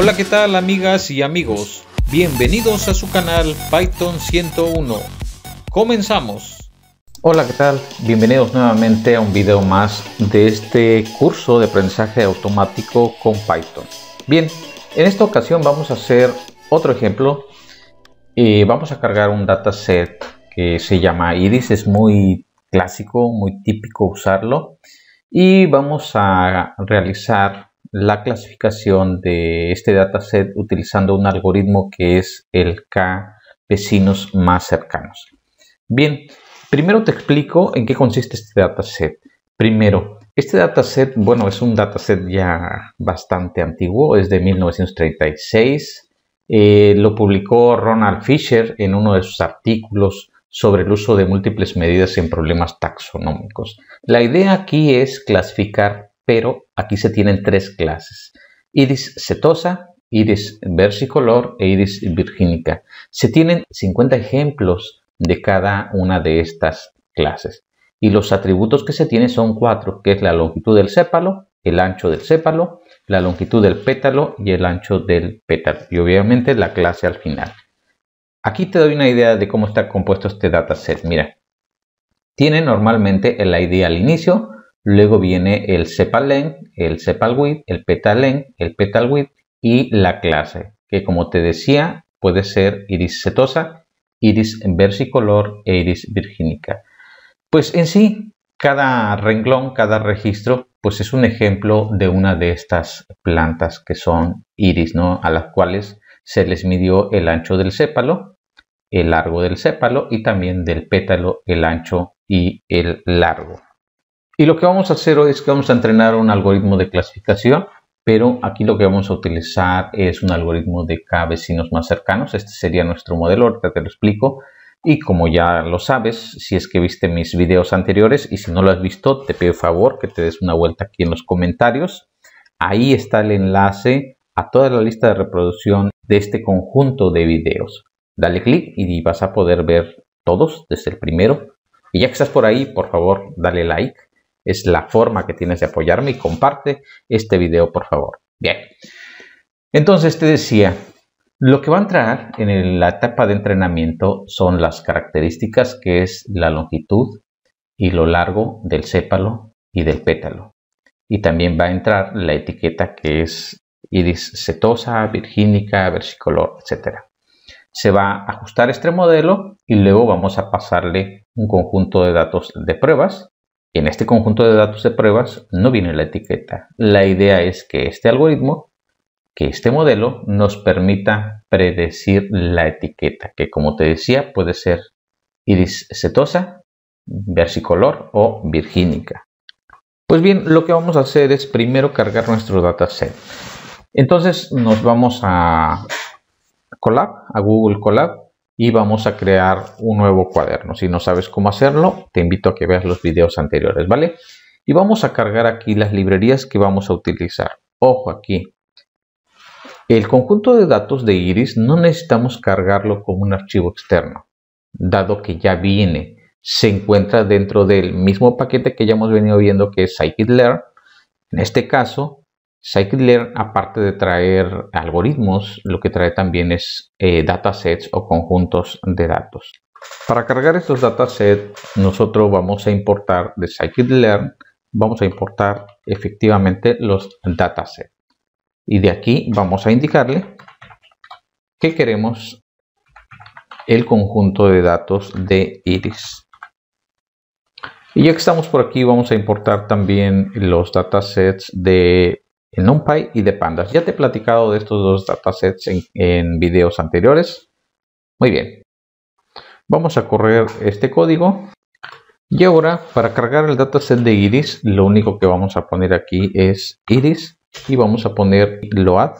Hola, ¿qué tal amigas y amigos? Bienvenidos a su canal Python 101. Comenzamos. Hola, ¿qué tal? Bienvenidos nuevamente a un video más de este curso de aprendizaje automático con Python. Bien, en esta ocasión vamos a hacer otro ejemplo. y vamos a cargar un dataset que se llama Iris. Es muy clásico, muy típico usarlo. Y vamos a realizar la clasificación de este dataset utilizando un algoritmo que es el K vecinos más cercanos. Bien, primero te explico en qué consiste este dataset. Primero, este dataset, bueno, es un dataset ya bastante antiguo, es de 1936. Eh, lo publicó Ronald Fisher en uno de sus artículos sobre el uso de múltiples medidas en problemas taxonómicos. La idea aquí es clasificar pero aquí se tienen tres clases. Iris setosa, iris versicolor e iris virginica. Se tienen 50 ejemplos de cada una de estas clases. Y los atributos que se tienen son cuatro, que es la longitud del sépalo, el ancho del sépalo, la longitud del pétalo y el ancho del pétalo. Y obviamente la clase al final. Aquí te doy una idea de cómo está compuesto este dataset. Mira, tiene normalmente el ID al inicio, Luego viene el cepalén, el width, el pétalen, el width y la clase, que como te decía puede ser iris setosa, iris versicolor e iris virginica. Pues en sí, cada renglón, cada registro, pues es un ejemplo de una de estas plantas que son iris, ¿no? A las cuales se les midió el ancho del sépalo, el largo del sépalo y también del pétalo, el ancho y el largo. Y lo que vamos a hacer hoy es que vamos a entrenar un algoritmo de clasificación, pero aquí lo que vamos a utilizar es un algoritmo de K vecinos más cercanos. Este sería nuestro modelo, ahorita te lo explico. Y como ya lo sabes, si es que viste mis videos anteriores y si no lo has visto, te pido favor que te des una vuelta aquí en los comentarios. Ahí está el enlace a toda la lista de reproducción de este conjunto de videos. Dale clic y vas a poder ver todos desde el primero. Y ya que estás por ahí, por favor, dale like es la forma que tienes de apoyarme y comparte este video, por favor. Bien. Entonces te decía, lo que va a entrar en la etapa de entrenamiento son las características que es la longitud y lo largo del sépalo y del pétalo. Y también va a entrar la etiqueta que es iris setosa, virgínica, versicolor, etc. Se va a ajustar este modelo y luego vamos a pasarle un conjunto de datos de pruebas en este conjunto de datos de pruebas no viene la etiqueta. La idea es que este algoritmo, que este modelo, nos permita predecir la etiqueta, que como te decía puede ser iris setosa, versicolor o virgínica. Pues bien, lo que vamos a hacer es primero cargar nuestro dataset. Entonces nos vamos a Colab, a Google Colab, y vamos a crear un nuevo cuaderno. Si no sabes cómo hacerlo, te invito a que veas los videos anteriores, ¿vale? Y vamos a cargar aquí las librerías que vamos a utilizar. Ojo aquí. El conjunto de datos de Iris no necesitamos cargarlo como un archivo externo, dado que ya viene, se encuentra dentro del mismo paquete que ya hemos venido viendo que es scikit-learn. En este caso, Scikit-learn, aparte de traer algoritmos, lo que trae también es eh, datasets o conjuntos de datos. Para cargar estos datasets, nosotros vamos a importar de Scikit-learn, vamos a importar efectivamente los datasets. Y de aquí vamos a indicarle que queremos el conjunto de datos de Iris. Y ya que estamos por aquí, vamos a importar también los datasets de en NumPy y de Pandas. Ya te he platicado de estos dos datasets en, videos anteriores. Muy bien. Vamos a correr este código. Y ahora, para cargar el dataset de Iris, lo único que vamos a poner aquí es Iris y vamos a poner load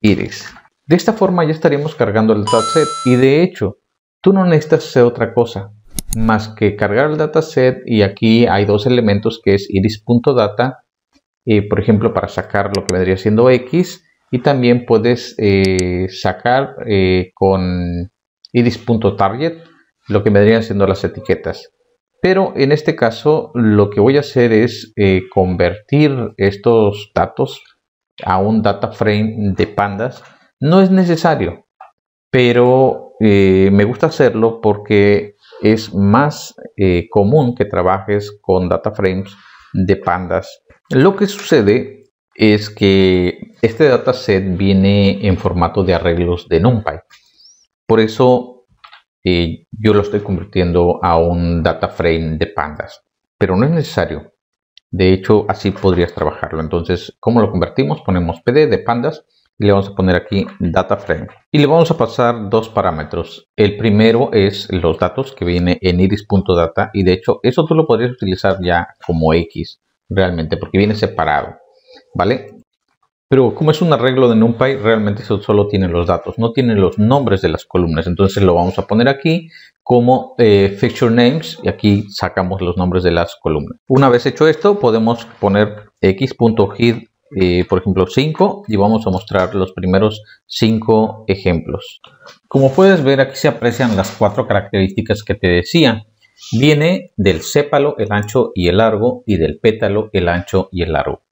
Iris. De esta forma ya estaríamos cargando el dataset y de hecho, tú no necesitas hacer otra cosa más que cargar el dataset y aquí hay dos elementos que es iris.data eh, por ejemplo, para sacar lo que vendría siendo X, y también puedes eh, sacar eh, con iris.target lo que vendrían siendo las etiquetas. Pero en este caso lo que voy a hacer es convertir estos datos a un data frame de pandas. No es necesario, pero me gusta hacerlo porque es más común que trabajes con data frames de pandas lo que sucede es que este dataset viene en formato de arreglos de NumPy. Por eso eh, yo lo estoy convirtiendo a un data frame de pandas, pero no es necesario. De hecho, así podrías trabajarlo. Entonces, ¿cómo lo convertimos? Ponemos pd de pandas y le vamos a poner aquí data frame. Y le vamos a pasar dos parámetros. El primero es los datos que viene en iris.data y de hecho eso tú lo podrías utilizar ya como x realmente, porque viene separado, ¿vale? Pero como es un arreglo de NumPy, realmente eso solo tiene los datos, no tiene los nombres de las columnas. Entonces lo vamos a poner aquí como eh, names y aquí sacamos los nombres de las columnas. Una vez hecho esto, podemos poner x.hid, eh, por ejemplo, 5 y vamos a mostrar los primeros 5 ejemplos. Como puedes ver, aquí se aprecian las cuatro características que te decía. Viene del sépalo el ancho y el largo y del pétalo el ancho y el largo.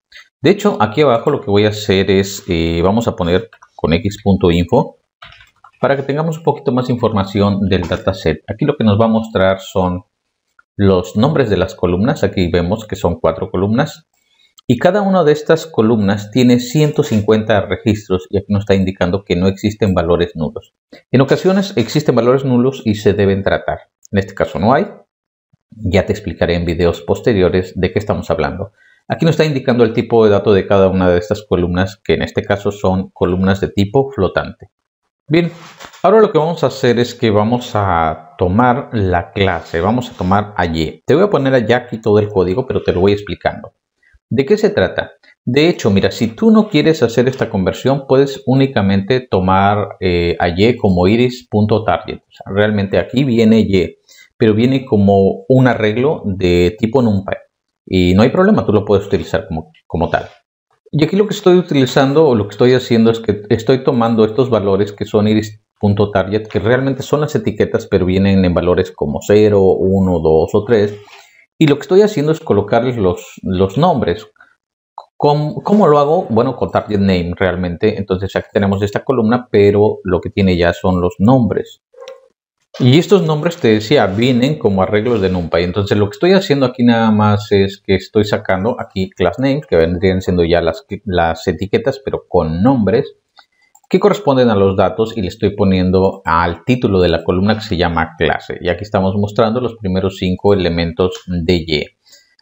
De hecho, aquí abajo lo que voy a hacer es, eh, vamos a poner con x.info para que tengamos un poquito más información del dataset. Aquí lo que nos va a mostrar son los nombres de las columnas. Aquí vemos que son cuatro columnas. Y cada una de estas columnas tiene 150 registros y aquí nos está indicando que no existen valores nulos. En ocasiones existen valores nulos y se deben tratar. En este caso no hay. Ya te explicaré en videos posteriores de qué estamos hablando. Aquí nos está indicando el tipo de dato de cada una de estas columnas, que en este caso son columnas de tipo flotante. Bien, ahora lo que vamos a hacer es que vamos a tomar la clase, vamos a tomar a Y. Te voy a poner allá aquí todo el código, pero te lo voy explicando. ¿De qué se trata? De hecho, mira, si tú no quieres hacer esta conversión, puedes únicamente tomar eh, a Y como iris.target. realmente aquí viene Y pero viene como un arreglo de tipo NumPy. Y no hay problema, tú lo puedes utilizar como, tal. Y aquí lo que estoy utilizando o lo que estoy haciendo es que estoy tomando estos valores que son iris.target, que realmente son las etiquetas, pero vienen en valores como 0, 1, 2 o 3. Y lo que estoy haciendo es colocarles los, los nombres. ¿Cómo, ¿Cómo, lo hago? Bueno, con target name realmente. Entonces aquí tenemos esta columna, pero lo que tiene ya son los nombres. Y estos nombres, te decía, vienen como arreglos de NumPy. Entonces lo que estoy haciendo aquí nada más es que estoy sacando aquí class names, que vendrían siendo ya las, las etiquetas, pero con nombres que corresponden a los datos y le estoy poniendo al título de la columna que se llama clase. Y aquí estamos mostrando los primeros cinco elementos de Y.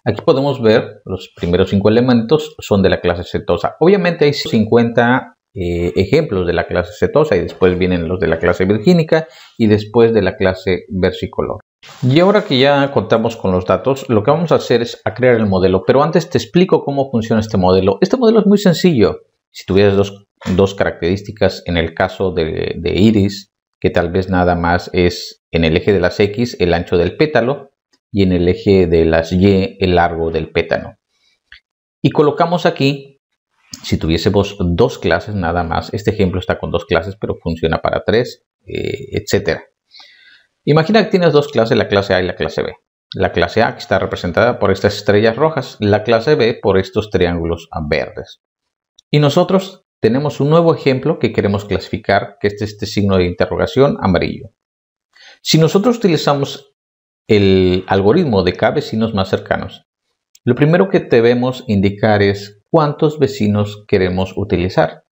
Aquí podemos ver los primeros cinco elementos son de la clase Setosa. Obviamente hay 50 eh, ejemplos de la clase setosa y después vienen los de la clase virgínica y después de la clase versicolor. Y ahora que ya contamos con los datos, lo que vamos a hacer es a crear el modelo, pero antes te explico cómo funciona este modelo. Este modelo es muy sencillo. Si tuvieras dos, dos características en el caso de, de iris, que tal vez nada más es en el eje de las X el ancho del pétalo y en el eje de las Y el largo del pétalo. Y colocamos aquí si tuviésemos dos clases nada más, este ejemplo está con dos clases, pero funciona para tres, etc. Eh, etcétera. Imagina que tienes dos clases, la clase A y la clase B. La clase A que está representada por estas estrellas rojas, la clase B por estos triángulos verdes. Y nosotros tenemos un nuevo ejemplo que queremos clasificar, que es este signo de interrogación amarillo. Si nosotros utilizamos el algoritmo de k vecinos más cercanos, lo primero que debemos indicar es cuántos vecinos queremos utilizar.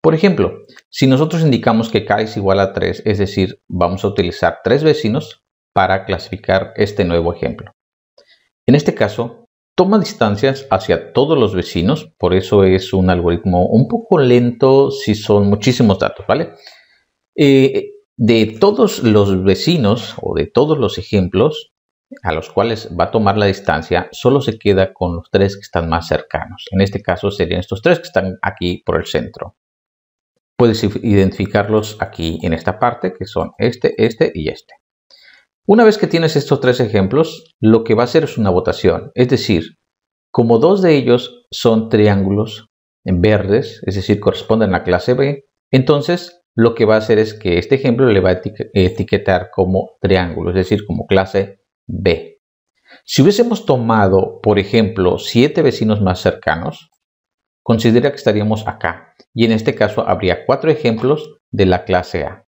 Por ejemplo, si nosotros indicamos que k es igual a 3, es decir, vamos a utilizar 3 vecinos para clasificar este nuevo ejemplo. En este caso, toma distancias hacia todos los vecinos, por eso es un algoritmo un poco lento si son muchísimos datos, ¿vale? Eh, de todos los vecinos o de todos los ejemplos, a los cuales va a tomar la distancia, solo se queda con los tres que están más cercanos. En este caso serían estos tres que están aquí por el centro. Puedes identificarlos aquí en esta parte, que son este, este y este. Una vez que tienes estos tres ejemplos, lo que va a hacer es una votación. Es decir, como dos de ellos son triángulos en verdes, es decir, corresponden a clase B, entonces lo que va a hacer es que este ejemplo le va a etiquetar como triángulo, es decir, como clase B. Si hubiésemos tomado, por ejemplo, siete vecinos más cercanos, considera que estaríamos acá, y en este caso habría cuatro ejemplos de la clase A.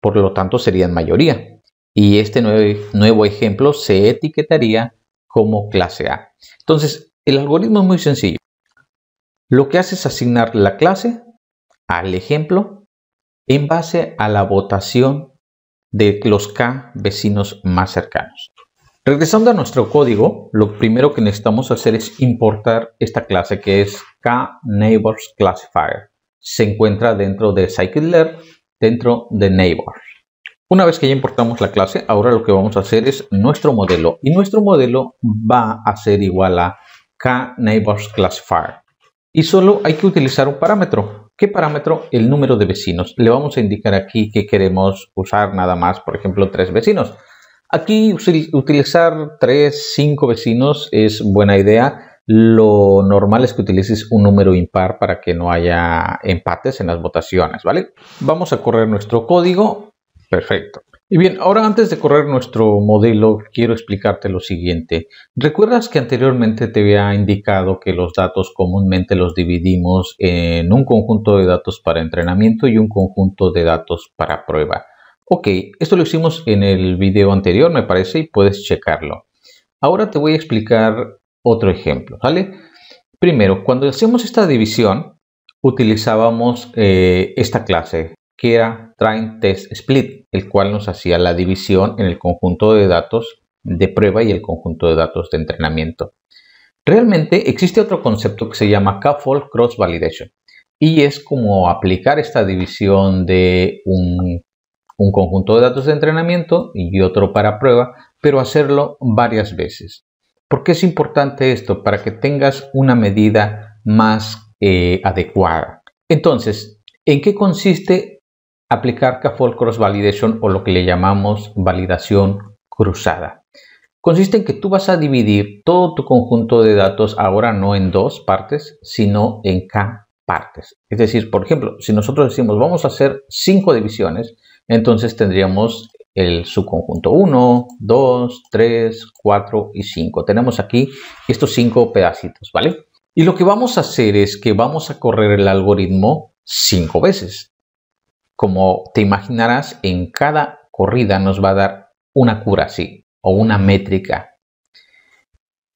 Por lo tanto, serían mayoría. Y este nuevo, nuevo ejemplo se etiquetaría como clase A. Entonces, el algoritmo es muy sencillo. Lo que hace es asignar la clase al ejemplo en base a la votación de los K vecinos más cercanos. Regresando a nuestro código, lo primero que necesitamos hacer es importar esta clase que es KNeighborsClassifier. Se encuentra dentro de scikit-learn, dentro de neighbors. Una vez que ya importamos la clase, ahora lo que vamos a hacer es nuestro modelo. Y nuestro modelo va a ser igual a KNeighborsClassifier. Y solo hay que utilizar un parámetro. ¿Qué parámetro? El número de vecinos. Le vamos a indicar aquí que queremos usar nada más, por ejemplo, tres vecinos. Aquí utilizar 3, 5 vecinos es buena idea. Lo normal es que utilices un número impar para que no haya empates en las votaciones, ¿vale? Vamos a correr nuestro código. Perfecto. Y bien, ahora antes de correr nuestro modelo, quiero explicarte lo siguiente. ¿Recuerdas que anteriormente te había indicado que los datos comúnmente los dividimos en un conjunto de datos para entrenamiento y un conjunto de datos para prueba? Ok, esto lo hicimos en el video anterior, me parece, y puedes checarlo. Ahora te voy a explicar otro ejemplo, ¿vale? Primero, cuando hacemos esta división, utilizábamos eh, esta clase, que era train test split, el cual nos hacía la división en el conjunto de datos de prueba y el conjunto de datos de entrenamiento. Realmente existe otro concepto que se llama CAFOL cross validation y es como aplicar esta división de un un conjunto de datos de entrenamiento y otro para prueba, pero hacerlo varias veces. ¿Por qué es importante esto? Para que tengas una medida más eh, adecuada. Entonces, ¿en qué consiste aplicar CAFOL Cross Validation o lo que le llamamos validación cruzada? Consiste en que tú vas a dividir todo tu conjunto de datos ahora no en dos partes, sino en K partes. Es decir, por ejemplo, si nosotros decimos vamos a hacer cinco divisiones, entonces tendríamos el subconjunto 1, 2, 3, 4 y 5. Tenemos aquí estos cinco pedacitos, ¿vale? Y lo que vamos a hacer es que vamos a correr el algoritmo cinco veces. Como te imaginarás, en cada corrida nos va a dar una cura, así o una métrica.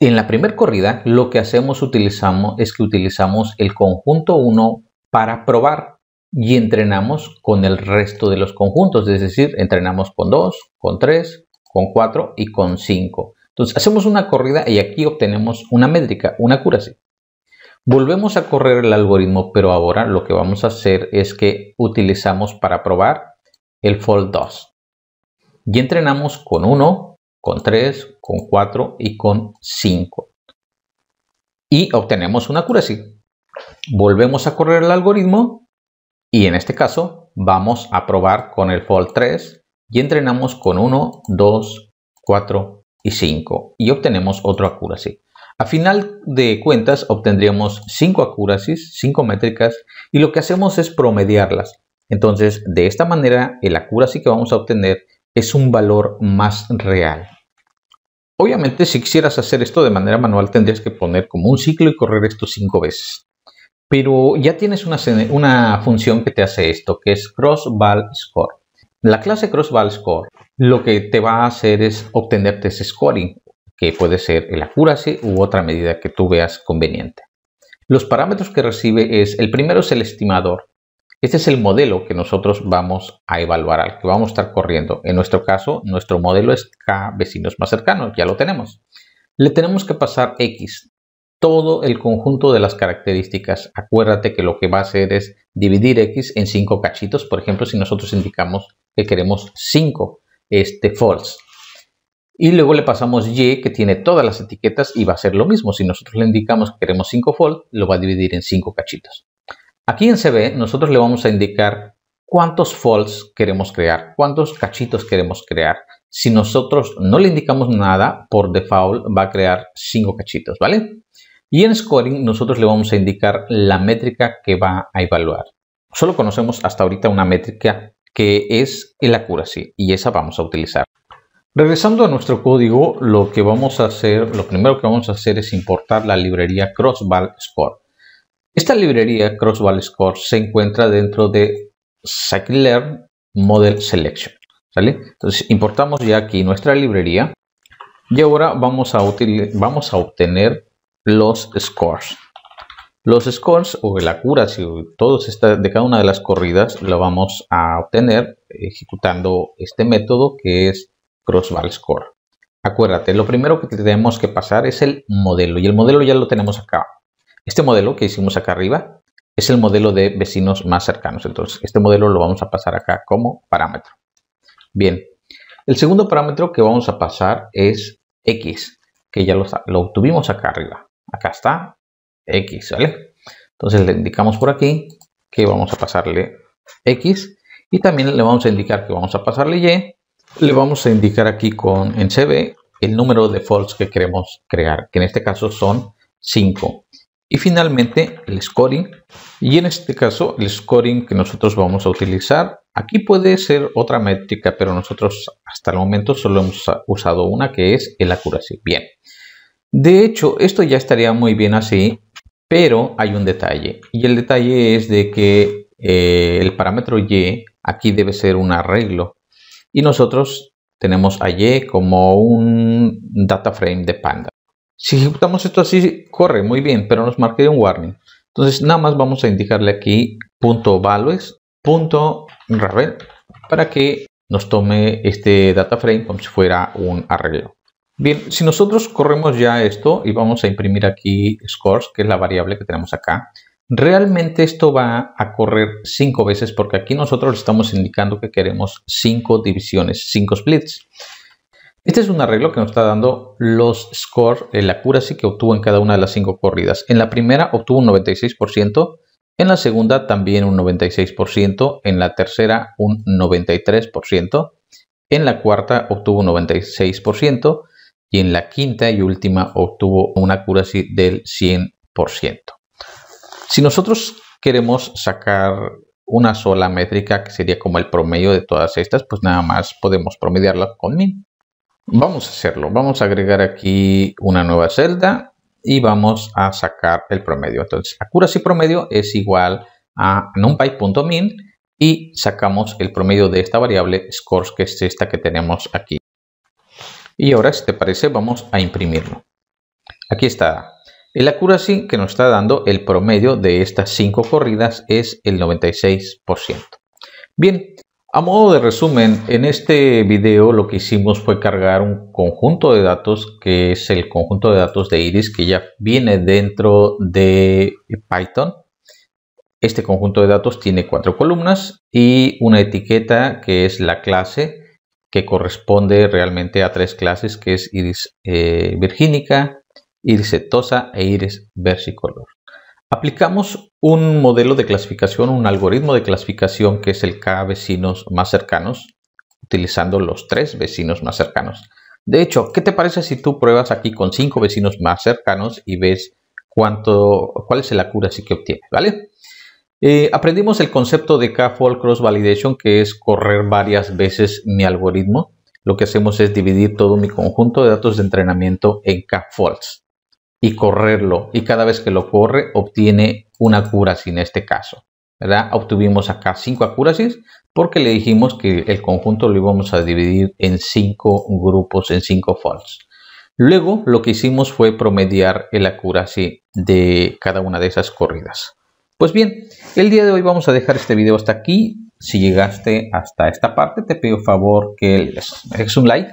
En la primera corrida, lo que hacemos utilizamos, es que utilizamos el conjunto 1 para probar y entrenamos con el resto de los conjuntos, es decir, entrenamos con 2, con 3, con 4 y con 5. Entonces hacemos una corrida y aquí obtenemos una métrica, una curación Volvemos a correr el algoritmo, pero ahora lo que vamos a hacer es que utilizamos para probar el fold 2. Y entrenamos con 1, con 3, con 4 y con 5. Y obtenemos una curación Volvemos a correr el algoritmo y en este caso vamos a probar con el fold 3 y entrenamos con 1, 2, 4 y 5 y obtenemos otro accuracy. A final de cuentas obtendríamos 5 accuracies, 5 métricas y lo que hacemos es promediarlas. Entonces de esta manera el accuracy que vamos a obtener es un valor más real. Obviamente si quisieras hacer esto de manera manual tendrías que poner como un ciclo y correr esto 5 veces. Pero ya tienes una, función que te hace esto, que es CrossValScore. score. La clase CrossValScore score lo que te va a hacer es obtenerte ese scoring, que puede ser el accuracy u otra medida que tú veas conveniente. Los parámetros que recibe es, el primero es el estimador. Este es el modelo que nosotros vamos a evaluar, al que vamos a estar corriendo. En nuestro caso, nuestro modelo es K vecinos más cercanos, ya lo tenemos. Le tenemos que pasar X todo el conjunto de las características. Acuérdate que lo que va a hacer es dividir x en 5 cachitos. Por ejemplo, si nosotros indicamos que queremos 5, este false. Y luego le pasamos y, que tiene todas las etiquetas, y va a ser lo mismo. Si nosotros le indicamos que queremos 5 false, lo va a dividir en 5 cachitos. Aquí en CB nosotros le vamos a indicar cuántos false queremos crear, cuántos cachitos queremos crear. Si nosotros no le indicamos nada, por default va a crear cinco cachitos, ¿vale? Y en scoring nosotros le vamos a indicar la métrica que va a evaluar. Solo conocemos hasta ahorita una métrica que es el accuracy y esa vamos a utilizar. Regresando a nuestro código, lo que vamos a hacer, lo primero que vamos a hacer es importar la librería Crossbar Score. Esta librería Crossval Score se encuentra dentro de scikit-learn Model Selection. Entonces importamos ya aquí nuestra librería y ahora vamos a obtener los scores. Los scores o la cura si todos de cada una de las corridas lo vamos a obtener ejecutando este método que es crossbar score. Acuérdate, lo primero que tenemos que pasar es el modelo y el modelo ya lo tenemos acá. Este modelo que hicimos acá arriba es el modelo de vecinos más cercanos. Entonces, este modelo lo vamos a pasar acá como parámetro. Bien, el segundo parámetro que vamos a pasar es X, que ya lo, lo obtuvimos acá arriba acá está X, ¿vale? Entonces le indicamos por aquí que vamos a pasarle X y también le vamos a indicar que vamos a pasarle Y. Le vamos a indicar aquí con en CB el número de folds que queremos crear, que en este caso son 5. Y finalmente el scoring. Y en este caso el scoring que nosotros vamos a utilizar. Aquí puede ser otra métrica, pero nosotros hasta el momento solo hemos usado una que es el accuracy. Bien. De hecho, esto ya estaría muy bien así, pero hay un detalle. Y el detalle es de que eh, el parámetro y aquí debe ser un arreglo. Y nosotros tenemos a y como un data frame de Panda. Si ejecutamos esto así, corre muy bien, pero nos marca un warning. Entonces, nada más vamos a indicarle aquí punto values, para que nos tome este data frame como si fuera un arreglo. Bien, si nosotros corremos ya esto y vamos a imprimir aquí scores, que es la variable que tenemos acá, realmente esto va a correr cinco veces porque aquí nosotros estamos indicando que queremos cinco divisiones, cinco splits. Este es un arreglo que nos está dando los scores, la accuracy que obtuvo en cada una de las cinco corridas. En la primera obtuvo un 96%, en la segunda también un 96%, en la tercera un 93%, en la cuarta obtuvo un 96%, y en la quinta y última obtuvo una accuracy del 100%. Si nosotros queremos sacar una sola métrica que sería como el promedio de todas estas, pues nada más podemos promediarla con min. Vamos a hacerlo, vamos a agregar aquí una nueva celda y vamos a sacar el promedio. Entonces, accuracy promedio es igual a numpy.min y sacamos el promedio de esta variable scores, que es esta que tenemos aquí. Y ahora, si te parece, vamos a imprimirlo. Aquí está. El accuracy que nos está dando el promedio de estas cinco corridas es el 96%. Bien, a modo de resumen, en este video lo que hicimos fue cargar un conjunto de datos que es el conjunto de datos de Iris que ya viene dentro de Python. Este conjunto de datos tiene cuatro columnas y una etiqueta que es la clase que corresponde realmente a tres clases, que es iris eh, virgínica, iris setosa e iris versicolor. Aplicamos un modelo de clasificación, un algoritmo de clasificación que es el K vecinos más cercanos, utilizando los tres vecinos más cercanos. De hecho, ¿qué te parece si tú pruebas aquí con cinco vecinos más cercanos y ves cuánto, cuál es la cura que obtienes? ¿Vale? Eh, aprendimos el concepto de K-Fold Cross Validation, que es correr varias veces mi algoritmo. Lo que hacemos es dividir todo mi conjunto de datos de entrenamiento en K-Folds y correrlo. Y cada vez que lo corre, obtiene una accuracy en este caso. ¿verdad? Obtuvimos acá 5 accuracies porque le dijimos que el conjunto lo íbamos a dividir en cinco grupos, en cinco folds. Luego lo que hicimos fue promediar el accuracy de cada una de esas corridas. Pues bien, el día de hoy vamos a dejar este video hasta aquí. Si llegaste hasta esta parte, te pido favor que les dejes un like,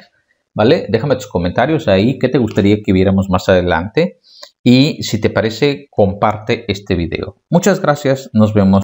¿vale? Déjame tus comentarios ahí, qué te gustaría que viéramos más adelante. Y si te parece, comparte este video. Muchas gracias, nos vemos.